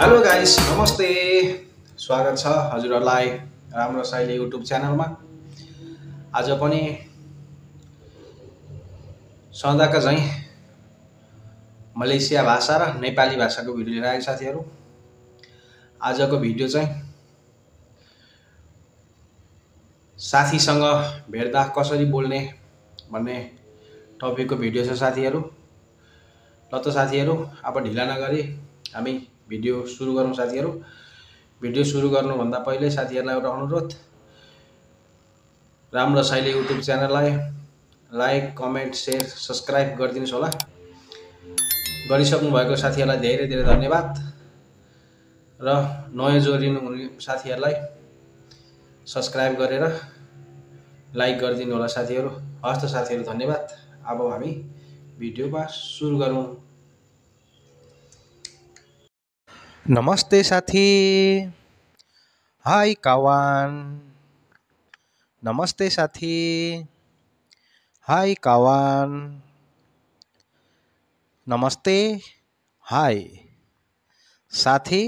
Hello guys नमस्ते स्वागत छ हजुरहरूलाई राम्रो शैली युट्युब च्यानलमा आज पनि सदाका झैँ मलेसिया भाषा र नेपाली भाषाको भिडियो लिएर आएँ साथीहरू आजको भिडियो चाहिँ साथीसँग भेट्दा कसरी बोल्ने भन्ने टपिकको भिडियो छ साथीहरू ल त साथीहरू अब ढिला नगरी हामी भिडियो सुरु गरौँ साथीहरू भिडियो सुरु गर्नुभन्दा पहिल्यै साथीहरूलाई एउटा अनुरोध राम्रो शैली युट्युब च्यानललाई लाइक कमेन्ट सेयर सब्सक्राइब गरिदिनुहोस् होला गरिसक्नु भएको साथीहरूलाई धेरै धेरै धन्यवाद र नयाँ जोडिनु हुने साथीहरूलाई सब्सक्राइब गरेर लाइक गरिदिनु होला साथीहरू हस्त साथीहरू धन्यवाद अब हामी भिडियोमा सुरु गरौँ नमस्ते साथी हाय कावान नमस्ते साथी हाय कावान नमस्ते हाय साथी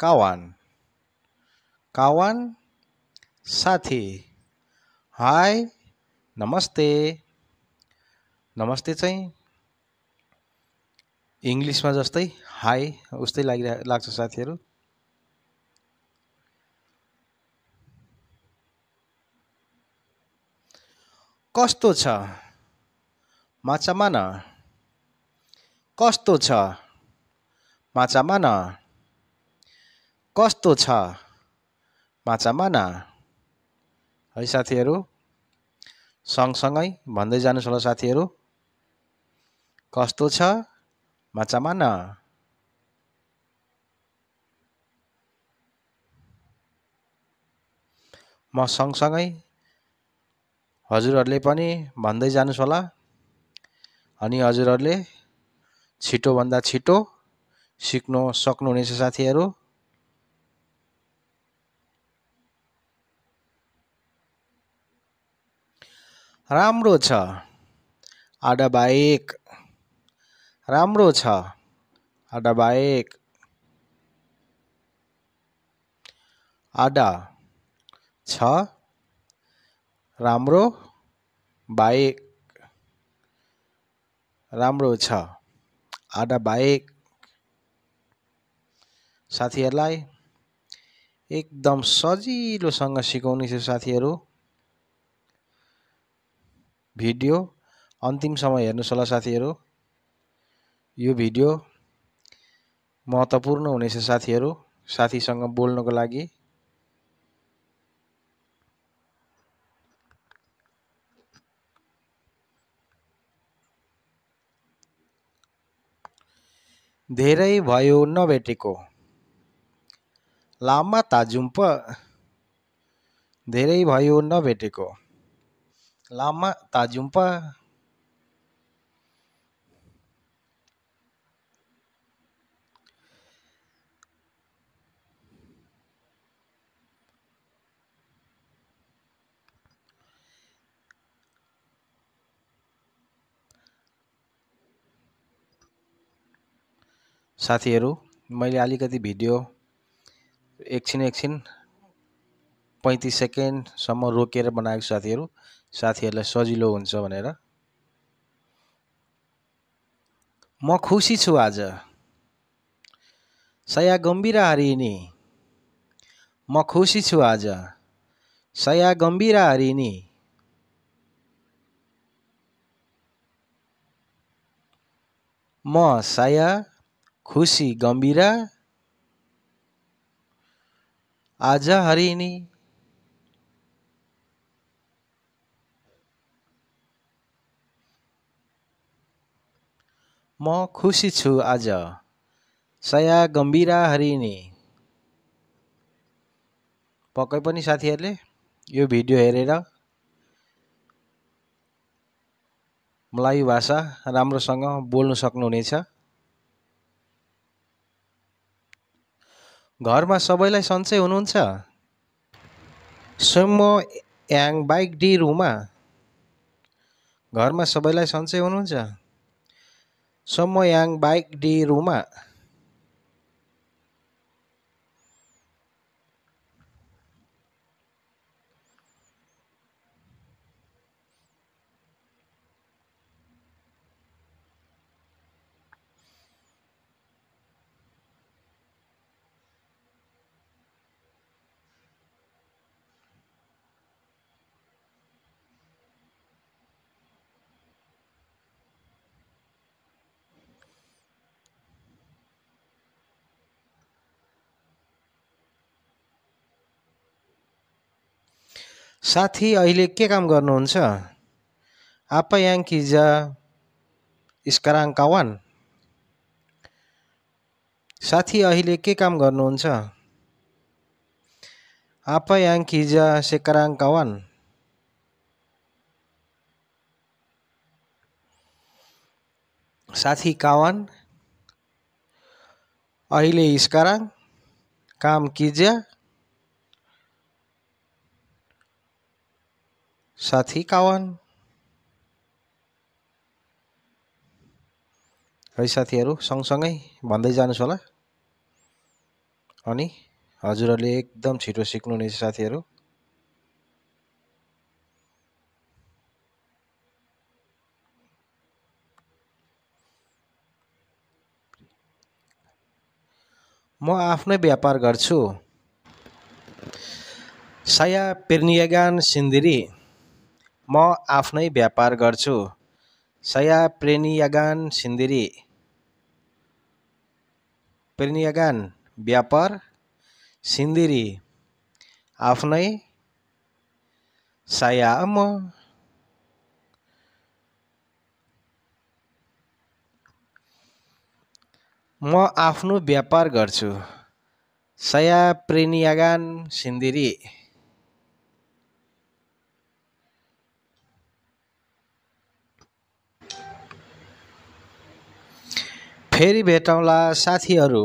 कावान कावान साथी हाय नमस्ते नमस्ते चाहिँ इङ्ग्लिसमा जस्तै हाई उस्तै लागिरह लाग्छ साथीहरू कस्तो छ माछामा न कस्तो छ माछामा न कस्तो छ माछामा न है साथीहरू सँगसँगै भन्दै जानुहोस् होला साथीहरू कस्तो छ Macam mana? म सँगसँगै हजुरहरूले पनि भन्दै जानुहोस् होला अनि हजुरहरूले छिटोभन्दा छिटो सिक्नु सक्नुहुनेछ साथीहरू राम्रो छ आडाबाहेक राम्रो छ आडा बाहेक आडा छ राम्रो बाहेक राम्रो छ आडा बाहेक साथीहरूलाई एकदम सजिलोसँग थियो साथीहरू भिडियो अन्तिमसम्म हेर्नुहोस् होला साथीहरू यो भिडियो महत्त्वपूर्ण हुनेछ साथीहरू साथीसँग बोल्नको लागि धेरै भयो नभेटेको लामा ताजुम्प धेरै भयो नभेटेको लामा ताजुम्प साथीहरू मैले अलिकति भिडियो एकछिन एकछिन पैँतिस सेकेन्डसम्म रोकेर बनाएको साथीहरू साथीहरूलाई सजिलो हुन्छ भनेर म खुसी छु आज सया गम्भीर हरिणी म खुसी छु आज सया गम्भीर हरिणी म साया खुसी गम्भीरा आज हरिणी म खुसी छु आज सया गम्भीरा हरिणी पक्कै पनि साथीहरूले यो भिडियो हेरेर मलाई भाषा राम्रोसँग बोल्नु सक्नुहुनेछ घरमा सबैलाई सन्चै हुनुहुन्छ सोमो याङ बाइक डी रुमा घरमा सबैलाई सन्चै हुनुहुन्छ सोमो याङ बाइक डी रुमा साथी अहिले के काम गर्नुहुन्छ आपयाङ किजा इस्कराङ कावान साथी अहिले के काम गर्नुहुन्छ आपयाङ किजा सेकराङ कावान साथी कावान अहिले इस्कराङ काम किजा साथी कावन है साथीहरू सँगसँगै भन्दै जानुहोस् होला अनि हजुरहरूले एकदम छिटो सिक्नुहुनेछ साथीहरू म आफ्नै व्यापार गर्छु साया पिर्नियागान सिन्दिरी म आफ्नै व्यापार गर्छु सया प्रेनियागान सिन्दिरी प्रेनियागान व्यापार सिन्दिरी आफ्नै सया म म आफ्नो व्यापार गर्छु सया प्रेनियागान सिन्दिरी फेरि भेटौँला साथीहरू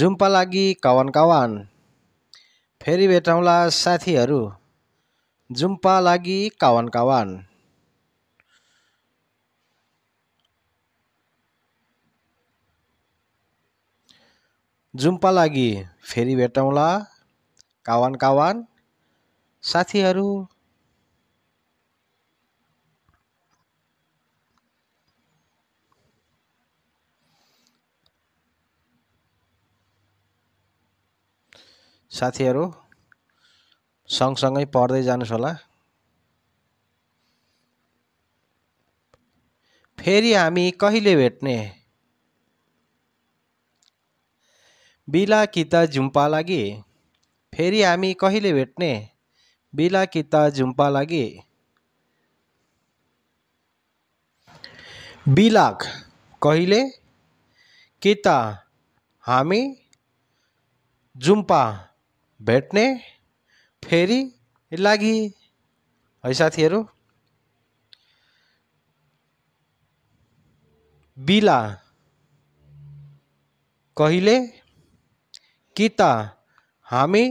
जुम्पा लागि कवान कवान फेरि भेटौँला साथीहरू जुम्पा लागि कवान कवान जुम्पा लागि फेरि भेटौँला कावान कावान साथीहरू साथीहरू सँगसँगै पढ्दै जानुहोस् होला फेरि हामी कहिले भेट्ने बिला कि त झुम्पा लागि फेरि हामी कहिले भेट्ने बिला कि त झुम्पा लागि बिलाक कहिले कि त हामी जुम्पा भेट्ने फेरि लागि है साथीहरू बिला कहिले त हामी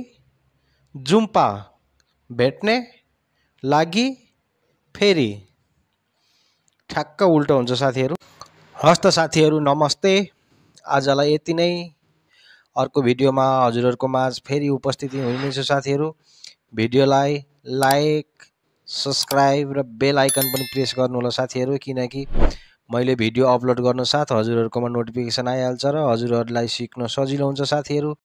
जुम्पा भेट्ने लागि फेरि ठ्याक्क उल्टो हुन्छ साथीहरू हस्त साथीहरू नमस्ते आजलाई यति नै अर्को भिडियोमा हजुरहरूको माझ फेरि उपस्थिति हुनेछु साथीहरू भिडियोलाई लाइक सब्सक्राइब र बेल आइकन पनि प्रेस गर्नु होला साथीहरू किनकि मैले भिडियो अपलोड गर्नु साथ हजुरहरूकोमा नोटिफिकेसन आइहाल्छ र हजुरहरूलाई सिक्न सजिलो हुन्छ साथीहरू